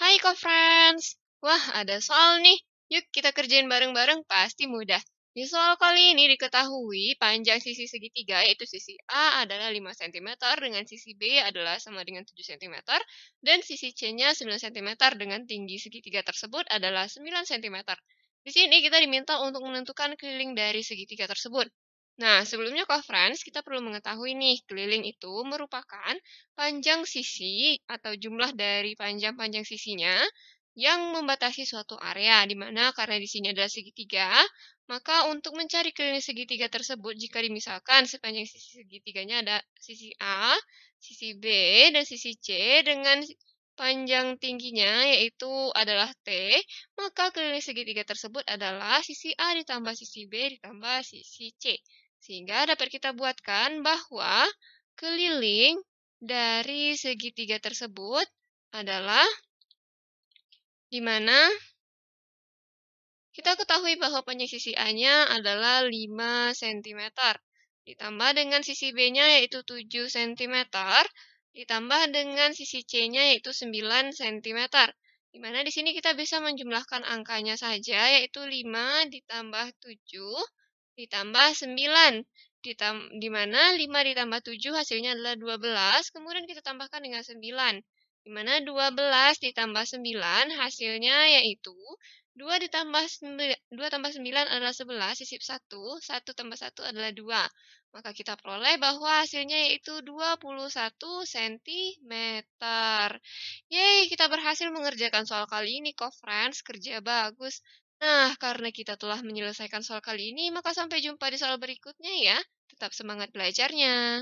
Hai conference. friends wah ada soal nih, yuk kita kerjain bareng-bareng pasti mudah. Di soal kali ini diketahui panjang sisi segitiga yaitu sisi A adalah 5 cm dengan sisi B adalah sama dengan 7 cm dan sisi C-nya 9 cm dengan tinggi segitiga tersebut adalah 9 cm. Di sini kita diminta untuk menentukan keliling dari segitiga tersebut. Nah, sebelumnya friends kita perlu mengetahui nih, keliling itu merupakan panjang sisi atau jumlah dari panjang-panjang sisinya yang membatasi suatu area, di mana karena di sini adalah segitiga, maka untuk mencari keliling segitiga tersebut, jika dimisalkan sepanjang sisi segitiganya ada sisi A, sisi B, dan sisi C dengan panjang tingginya yaitu adalah T, maka keliling segitiga tersebut adalah sisi A ditambah sisi B ditambah sisi C. Sehingga dapat kita buatkan bahwa keliling dari segitiga tersebut adalah di mana kita ketahui bahwa panjang sisi A-nya adalah 5 cm. Ditambah dengan sisi B-nya yaitu 7 cm. Ditambah dengan sisi C-nya yaitu 9 cm. Di mana di sini kita bisa menjumlahkan angkanya saja yaitu 5 ditambah 7 ditambah 9 ditam di mana 5 ditambah 7 hasilnya adalah 12, kemudian kita tambahkan dengan 9. Di mana 12 ditambah 9 hasilnya yaitu 2 ditambah 9, 2 tambah 9 adalah 11, sisip 1, 1 tambah 1 adalah 2. Maka kita peroleh bahwa hasilnya yaitu 21 cm. Yeay, kita berhasil mengerjakan soal kali ini kok, friends. Kerja bagus. Nah, karena kita telah menyelesaikan soal kali ini, maka sampai jumpa di soal berikutnya ya. Tetap semangat belajarnya.